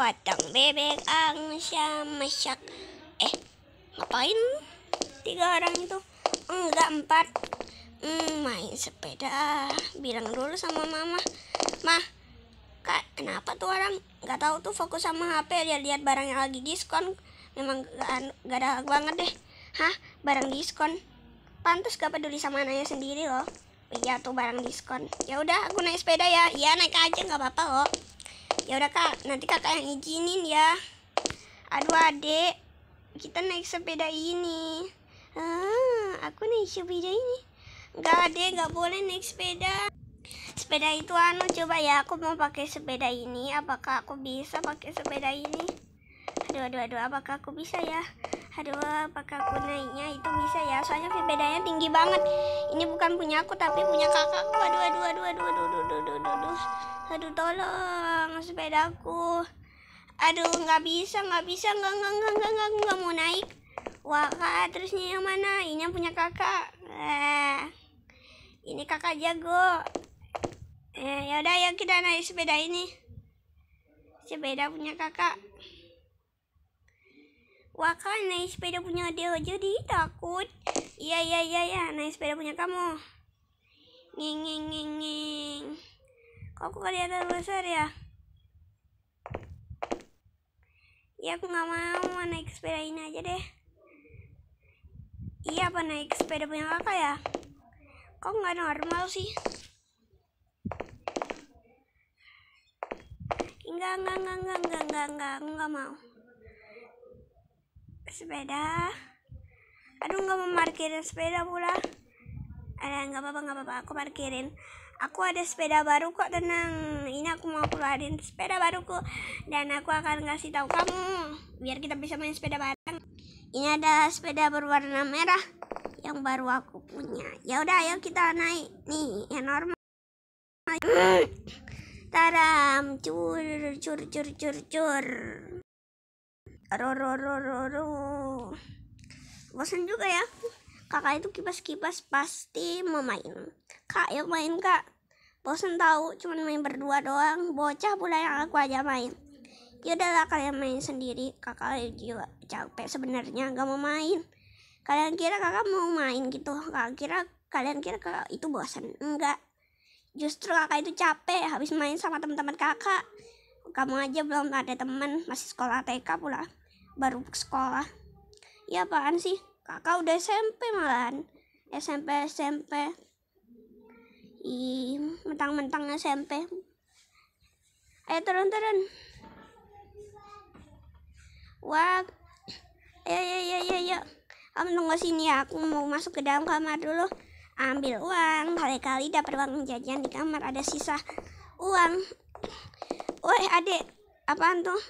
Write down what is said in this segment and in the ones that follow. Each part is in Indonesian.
Batang bebek angsa masak. Eh, ngapain? Tiga orang itu? Enggak, empat. Hmm, main sepeda. Bilang dulu sama mama. Mah, kak, kenapa tuh orang? Gak tahu tuh fokus sama HP. lihat lihat barang yang lagi diskon. Memang gak, gak ada banget deh. Hah, barang diskon? Pantas gak peduli sama anaknya sendiri loh. Iya tuh barang diskon. Ya udah, aku naik sepeda ya. Iya naik aja nggak apa-apa loh ya udah kak nanti kakak yang izinin ya aduh adek kita naik sepeda ini ah aku naik sepeda ini nggak adek nggak boleh naik sepeda sepeda itu anu coba ya aku mau pakai sepeda ini apakah aku bisa pakai sepeda ini aduh aduh aduh apakah aku bisa ya aduh apakah aku naiknya itu bisa ya soalnya sepedanya tinggi banget ini bukan punya aku tapi punya kakakku aduh aduh aduh aduh aduh, aduh aduh aduh aduh tolong sepedaku aduh nggak bisa nggak bisa nggak nggak nggak nggak nggak nggak mau naik wah kak terusnya yang mana ini yang punya kakak eh, ini kakak jago eh, yaudah ya kita naik sepeda ini sepeda punya kakak Wah kak naik sepeda punya dia jadi takut. Iya iya iya iya naik sepeda punya kamu. Nging nging nging nging kok aku kali besar ya iya aku gak mau naik sepeda ini aja deh iya apa naik sepeda punya kakak ya kok gak normal sih enggak enggak enggak enggak enggak enggak enggak aku nggak mau sepeda aduh gak mau parkirin sepeda pula ada eh, nggak apa-apa nggak apa-apa aku parkirin aku ada sepeda baru kok tenang ini aku mau keluarin sepeda baruku dan aku akan kasih tahu kamu biar kita bisa main sepeda bareng ini ada sepeda berwarna merah yang baru aku punya ya udah ayo kita naik nih yang normal taram cur cur cur cur cur ro ro ro ro ro bosan juga ya kakak itu kipas kipas pasti mau main kak yang main kak bosan tahu cuma main berdua doang bocah pula yang aku aja main ya udahlah kalian main sendiri kakak juga capek sebenarnya nggak mau main kalian kira kakak mau main gitu kakak kira kalian kira kakak itu bosan enggak justru kakak itu capek habis main sama teman-teman kakak kamu aja belum ada teman masih sekolah TK pula baru sekolah ya apaan sih kakak udah SMP malahan SMP SMP Ih, mentang-mentang SMP. Ayo turun turun. Wah, ayo ayo ayo ayo. ayo. Kamu tunggu sini ya, aku mau masuk ke dalam kamar dulu. Ambil uang, kali-kali dapat uang jajan di kamar ada sisa uang. Woi adik, apaan tuh?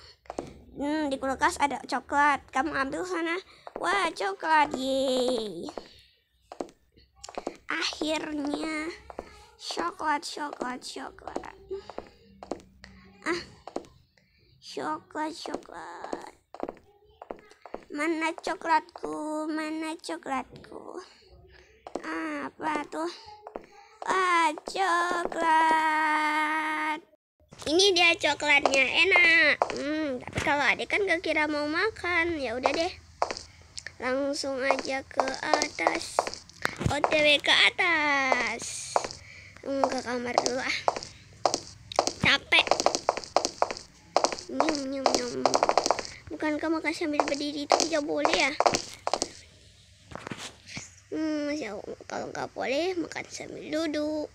Hmm, di kulkas ada coklat, kamu ambil sana. Wah, coklat, yeay. Akhirnya. Coklat, coklat, coklat. Ah. Coklat, coklat. Mana coklatku? Mana coklatku? Ah, apa tuh? Ah, coklat. Ini dia coklatnya, enak. Hmm, tapi kalau adik kan gak kira mau makan. Ya udah deh. Langsung aja ke atas. OTW ke atas mau hmm, ke kamar dulu ah capek nyum nyum nyum bukan kamu kasih sambil berdiri itu tidak boleh ya hmm ya, kalau nggak boleh makan sambil duduk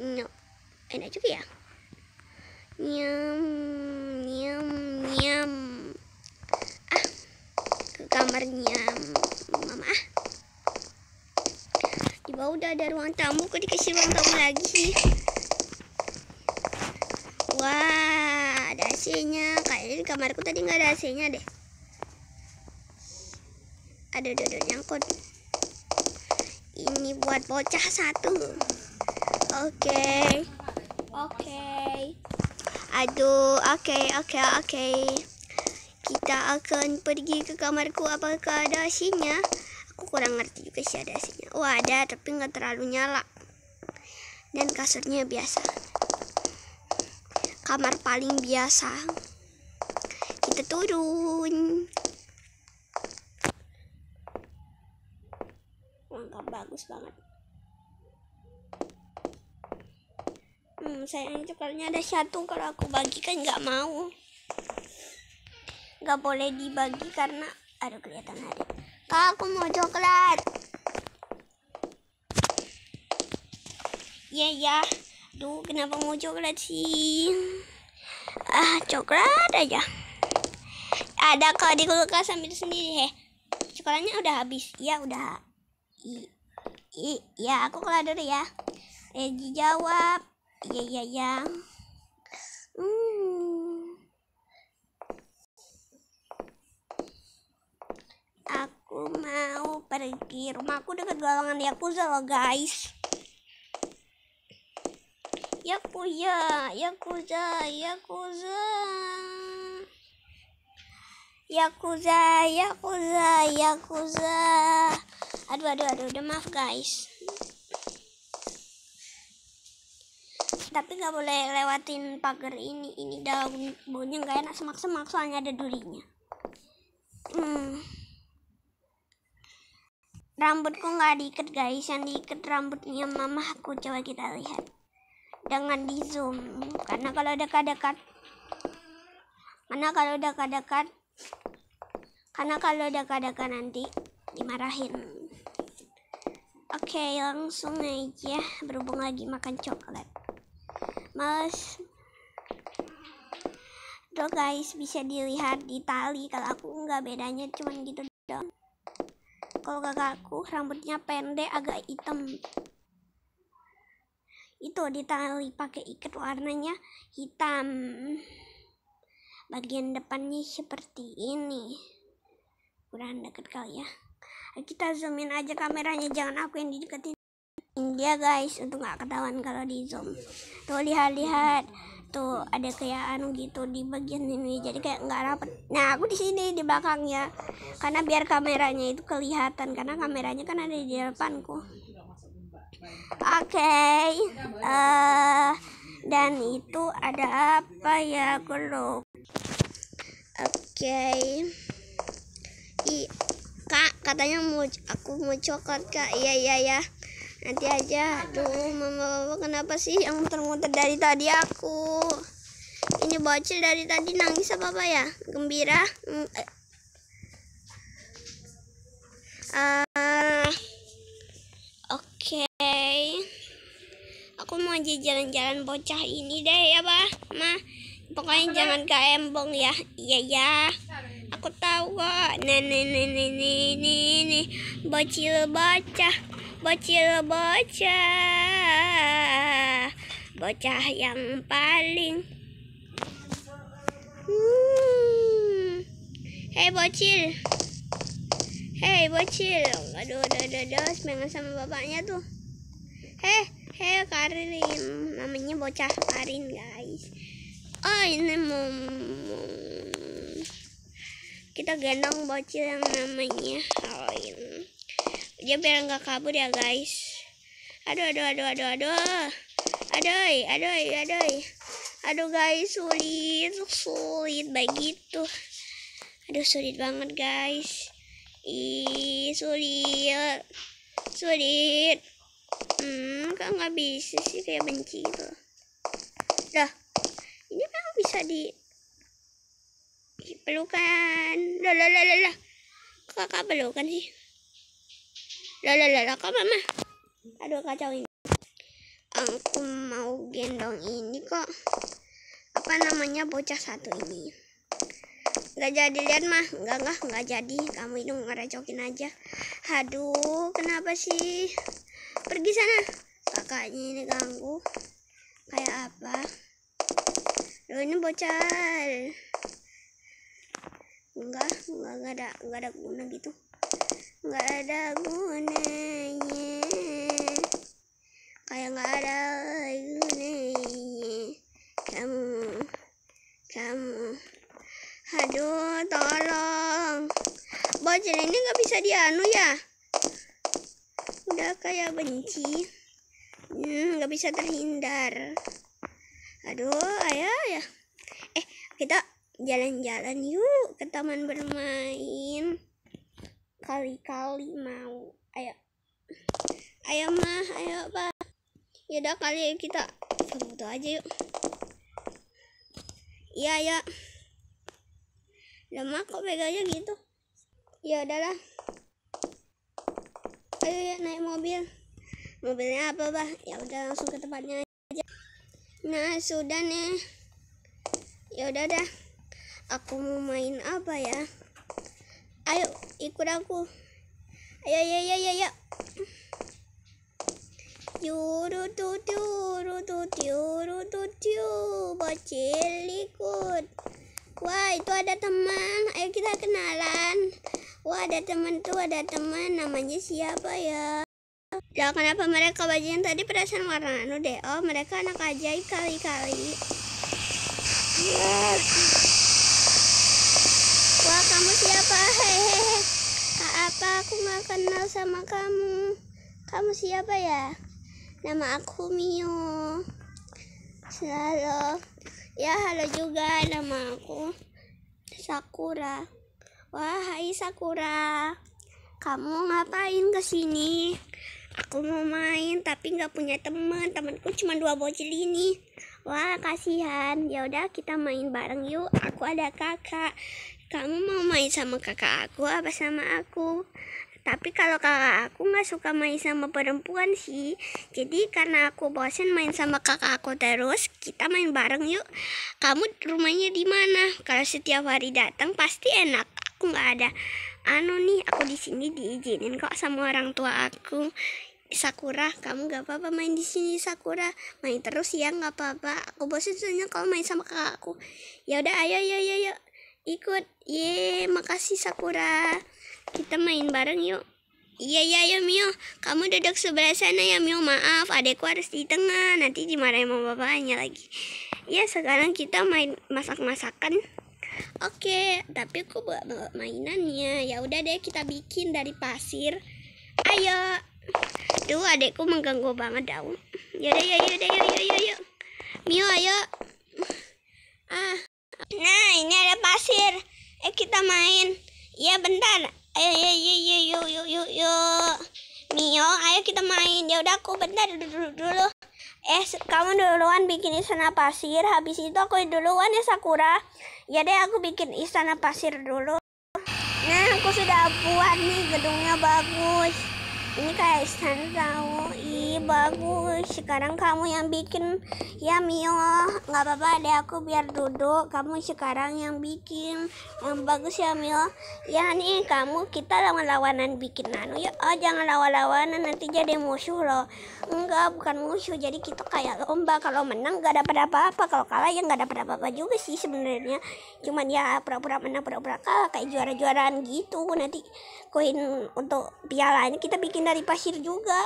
nyum enak juga ya nyam ah, nyam nyam ah ke kamar mama ah tiba-tiba udah ada ruang tamu kok dikasih ruang tamu lagi sih wah ada AC-nya kayaknya di kamarku tadi nggak ada AC-nya deh ada dodo nyangkut ini buat bocah satu oke oke aduh oke oke oke kita akan pergi ke kamarku apakah ada AC aku kurang ngerti juga sih ada nya oh ada tapi nggak terlalu nyala dan kasurnya biasa kamar paling biasa kita turun mantap bagus banget hmm sayang cukarnya ada satu kalau aku bagikan nggak mau nggak boleh dibagi karena ada kelihatan ada kak aku mau coklat Iya ya. Duh, kenapa mau coklat sih? Ah, coklat aja. Ada kok di kulkas sambil sendiri, heh. Coklatnya udah habis. Ya, udah. I, i, ya, aku keluar dulu ya. Eh, dijawab. Iya, iya, iya. Hmm. Aku mau pergi. Rumahku dekat golongan Yakuza loh, guys. Yakuza, ya Yakuza, Yakuza. Yakuza, Yakuza, Yakuza. Aduh, aduh, aduh, udah maaf guys. Tapi nggak boleh lewatin pagar ini. Ini daun baunya nggak enak semak-semak soalnya ada durinya. Hmm. Rambutku nggak diikat guys, yang diikat rambutnya mama aku coba kita lihat jangan di zoom karena kalau dekat-dekat karena kalau dekat-dekat karena kalau dekat-dekat nanti dimarahin oke okay, langsung aja berhubung lagi makan coklat mas tuh guys bisa dilihat di tali kalau aku nggak bedanya cuman gitu dong kalau kakakku rambutnya pendek agak hitam itu ditali pakai ikat warnanya hitam bagian depannya seperti ini kurang deket kali ya kita zoomin aja kameranya jangan aku yang dideketin dia guys untuk nggak ketahuan kalau di zoom tuh lihat-lihat tuh ada kayak anu gitu di bagian ini jadi kayak nggak rapat nah aku di sini di belakangnya karena biar kameranya itu kelihatan karena kameranya kan ada di depanku Oke, uh, dan itu ada apa ya grup oke okay. kak katanya mau aku mau coklat kak iya iya ya nanti aja aduh mama bapak kenapa sih yang muter-muter dari tadi aku ini bocil dari tadi nangis apa apa ya gembira uh, Oke. Okay. Aku mau aja jalan-jalan bocah ini deh ya, Bah. Ma. Pokoknya Apa jangan ke embong ya. Iya ya. Aku tahu kok. Nih nih nih nih nih nih. nih. Bocil bocah. Bocil bocah. Bocah yang paling Hmm. Hei bocil. Hei bocil, aduh aduh aduh aduh semangat sama bapaknya tuh. Hei, hei Karin, namanya bocah Karin guys. Oh ini mau, kita gendong bocil yang namanya Karin. Dia biar nggak kabur ya guys. Aduh aduh aduh aduh aduh, aduh aduh aduh, aduh guys sulit sulit begitu. Aduh sulit banget guys Ih, sulit. Sulit. Hmm, kok nggak bisa sih kayak benci gitu. Dah. Ini kan bisa di pelukan. Lah lah lah lah. Kakak pelukan sih. Lah lah lah kok mama. Aduh kacau ini. Aku mau gendong ini kok. Apa namanya bocah satu ini? nggak jadi lihat mah nggak nggak nggak jadi kamu itu ngerecokin aja haduh kenapa sih pergi sana kakaknya ini ganggu kayak apa lo ini bocah enggak enggak enggak ada enggak ada guna gitu enggak ada gunanya kayak enggak ada gunanya kamu kamu Aduh, tolong. Bocil ini nggak bisa dianu ya. Udah kayak benci. Hmm, nggak hmm, bisa terhindar. Aduh, ayah ya. Eh, kita jalan-jalan yuk ke taman bermain. Kali-kali mau. Ayo. Ayo mah, ayo pak. Yaudah kali kita foto aja yuk. Iya ya. ya lama kok pegangnya gitu ya udahlah ayo ya naik mobil mobilnya apa bah ya udah langsung ke tempatnya aja nah sudah nih ya udah dah aku mau main apa ya ayo ikut aku ayo ya, ya, ayo ya, ayo ayo, ya Yuru tu tu, yuru tu tu, bocil ikut. Wah, itu ada teman. Ayo kita kenalan. Wah, ada teman tuh, ada teman. Namanya siapa ya? Lah, kenapa mereka bajunya tadi perasaan warna anu deh? Oh, mereka anak ajaib kali-kali. Yes. Wah, kamu siapa? Hehehe. Kak Apa aku nggak kenal sama kamu? Kamu siapa ya? Nama aku Mio. Selalu Ya, halo juga. Nama aku Sakura. wah Wahai Sakura, kamu ngapain ke sini? Aku mau main tapi nggak punya teman. Temanku cuma dua bocil ini. Wah, kasihan. Ya udah kita main bareng yuk. Aku ada kakak. Kamu mau main sama kakak aku apa sama aku? Tapi kalau kakak aku nggak suka main sama perempuan sih. Jadi karena aku bosen main sama kakak aku terus, kita main bareng yuk. Kamu rumahnya di mana? Kalau setiap hari datang pasti enak. Aku nggak ada. Anu nih, aku di sini diizinin kok sama orang tua aku. Sakura, kamu gak apa-apa main di sini Sakura. Main terus ya, gak apa-apa. Aku bosan soalnya kalau main sama kakakku. Ya udah, ayo, ayo, ayo, Ikut. Ye, makasih Sakura. Kita main bareng yuk. Iya iya ya Mio, kamu duduk sebelah sana ya Mio. Maaf, adekku harus di tengah. Nanti dimarahin sama bapaknya lagi. Ya sekarang kita main masak-masakan. Oke, tapi aku bawa, mainannya. Ya udah deh kita bikin dari pasir. Ayo. tuh adekku mengganggu banget daun. Yaudah, yaudah, yaudah, yaudah, yaudah, Mio, ayo. Ah. Nah, ini ada pasir. Eh, kita main. iya bentar. Ayo, ayo, ayo, yuk, yuk, yuk, yuk. Mio, ayo kita main. Ya udah aku bentar dulu dulu. Eh, kamu duluan bikin istana pasir. Habis itu aku duluan ya Sakura. Ya deh, aku bikin istana pasir dulu. Nah, aku sudah buat nih gedungnya bagus ini kayak stand tahu i bagus sekarang kamu yang bikin ya Mio nggak apa-apa deh aku biar duduk kamu sekarang yang bikin yang bagus ya Mio ya nih kamu kita lawan-lawanan bikin anu ya oh jangan lawan-lawanan nanti jadi musuh loh enggak bukan musuh jadi kita kayak lomba kalau menang nggak dapat apa-apa kalau kalah ya nggak dapat apa-apa juga sih sebenarnya cuman ya pura-pura menang pura-pura kalah kayak juara-juaraan gitu nanti koin untuk piala pialanya kita bikin bikin dari pasir juga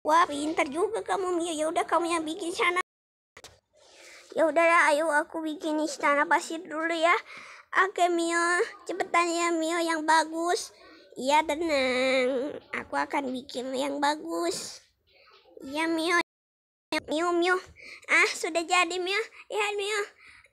wah pintar juga kamu Mio ya udah kamu yang bikin sana ya udahlah ayo aku bikin istana pasir dulu ya oke Mio cepetan ya Mio yang bagus iya tenang aku akan bikin yang bagus iya Mio Mio Mio ah sudah jadi Mio lihat Mio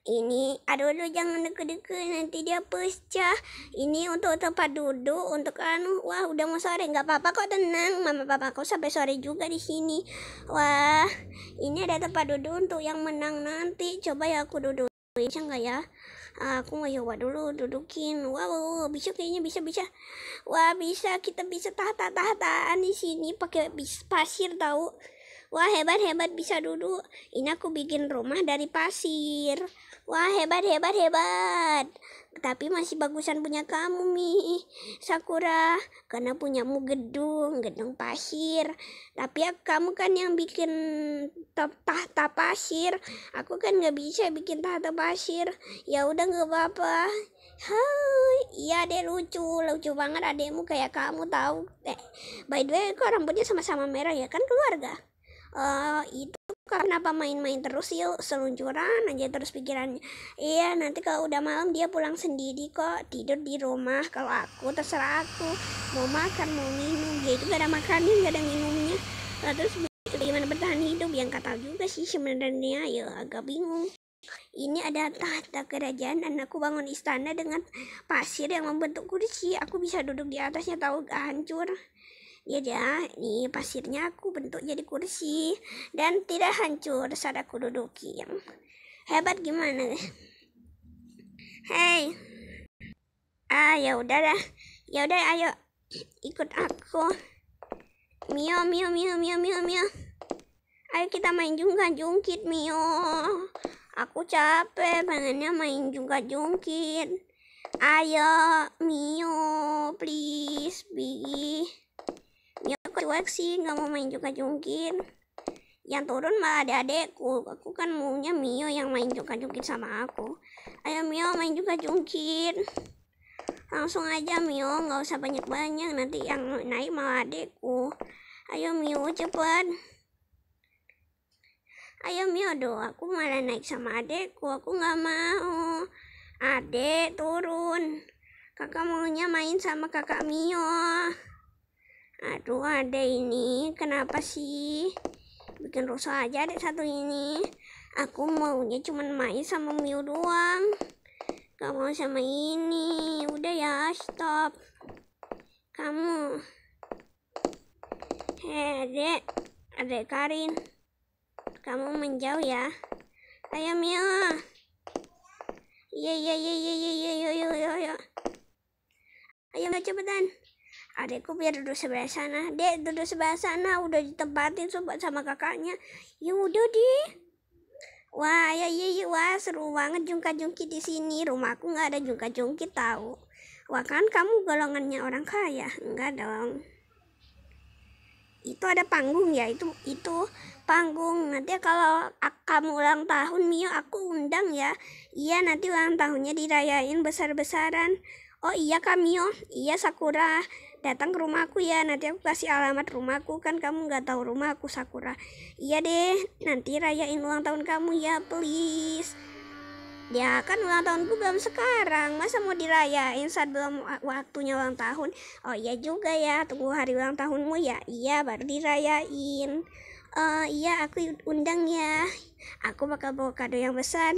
ini aduh aduh jangan deket-deket nanti dia pecah. Ini untuk tempat duduk untuk anu. Wah, udah mau sore nggak apa-apa kok tenang. Mama papa kok sampai sore juga di sini. Wah, ini ada tempat duduk untuk yang menang nanti. Coba ya aku duduk bisa nggak ya ah, aku mau coba dulu dudukin wah wow, wow bisa kayaknya bisa bisa wah bisa kita bisa tahta tahtaan di sini pakai pasir tahu Wah hebat hebat bisa duduk. Ini aku bikin rumah dari pasir. Wah hebat hebat hebat. Tapi masih bagusan punya kamu Mi Sakura karena punyamu gedung gedung pasir. Tapi ya, kamu kan yang bikin tahta pasir. Aku kan nggak bisa bikin tahta pasir. Ya udah nggak apa-apa. Hai, iya deh lucu, lucu banget adekmu kayak kamu tahu. Eh, by the way, kok rambutnya sama-sama merah ya kan keluarga? uh, itu karena apa main-main terus yuk seluncuran aja terus pikirannya iya nanti kalau udah malam dia pulang sendiri kok tidur di rumah kalau aku terserah aku mau makan mau minum dia itu gak ada makannya gak ada minumnya nah, terus bagaimana bertahan hidup yang kata juga sih sebenarnya ya agak bingung ini ada tahta kerajaan dan aku bangun istana dengan pasir yang membentuk kursi aku bisa duduk di atasnya tahu gak hancur ya jah ini pasirnya aku bentuk jadi kursi dan tidak hancur saat aku duduki hebat gimana hei ah ya udah dah ya udah ayo ikut aku mio mio mio mio mio mio ayo kita main jungka jungkit mio aku capek pengennya main juga jungkit ayo mio please bi cuek sih nggak mau main juga jungkin yang turun malah ada adekku aku kan maunya Mio yang main juga jungkin sama aku ayo Mio main juga jungkin langsung aja Mio nggak usah banyak-banyak nanti yang naik malah adekku ayo Mio cepet ayo Mio do aku malah naik sama adekku aku nggak mau adek turun kakak maunya main sama kakak Mio aduh ada ini kenapa sih bikin rusak aja ada satu ini aku maunya cuma main sama Miu doang gak mau sama ini udah ya stop kamu hei adek adek Karin kamu menjauh ya ayo Mew. Iya, iya iya iya iya iya iya iya iya ayo cepetan adekku biar duduk sebelah sana dek duduk sebelah sana udah ditempatin sobat sama kakaknya ya udah deh Wah, ya iya iya, wah seru banget jungka-jungki di sini. Rumahku nggak ada jungka-jungki tahu. Wah kan kamu golongannya orang kaya, enggak dong. Itu ada panggung ya, itu itu panggung. Nanti kalau kamu ulang tahun Mio aku undang ya. Iya nanti ulang tahunnya dirayain besar-besaran. Oh iya mio iya Sakura, datang ke rumahku ya nanti aku kasih alamat rumahku kan kamu nggak tahu rumahku Sakura iya deh nanti rayain ulang tahun kamu ya please Ya kan ulang tahunku belum sekarang Masa mau dirayain saat belum waktunya ulang tahun Oh iya juga ya Tunggu hari ulang tahunmu ya Iya baru dirayain uh, Iya aku undang ya Aku bakal bawa kado yang besar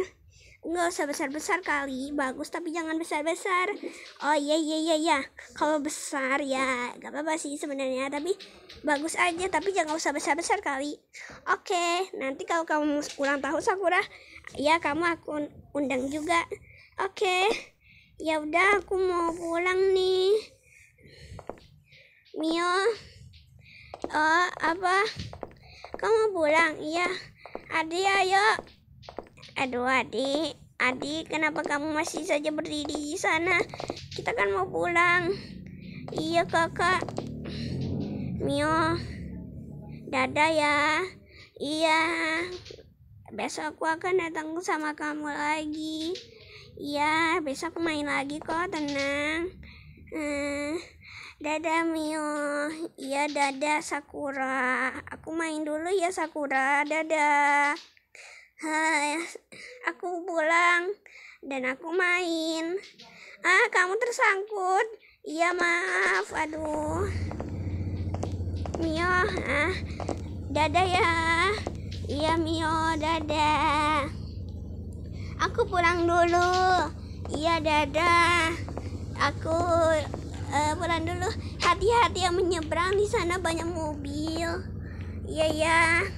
nggak usah besar-besar kali bagus tapi jangan besar-besar oh iya iya iya iya kalau besar ya gak apa-apa sih sebenarnya tapi bagus aja tapi jangan usah besar-besar kali oke nanti kalau kamu ulang tahun Sakura ya kamu aku undang juga oke yaudah ya udah aku mau pulang nih Mio oh apa kamu mau pulang iya Adi ayo Aduh adik, adik kenapa kamu masih saja berdiri di sana? Kita kan mau pulang. Iya kakak. Mio, dada ya. Iya, besok aku akan datang sama kamu lagi. Iya, besok main lagi kok, tenang. Hmm, eh, dadah Mio. Iya, dada Sakura. Aku main dulu ya Sakura. dada Hai, aku pulang dan aku main. Ah, kamu tersangkut. Iya, maaf. Aduh. Mio, ah. Dadah ya. Iya, Mio, dadah. Aku pulang dulu. Iya, dadah. Aku uh, pulang dulu. Hati-hati yang menyeberang di sana banyak mobil. Iya, ya.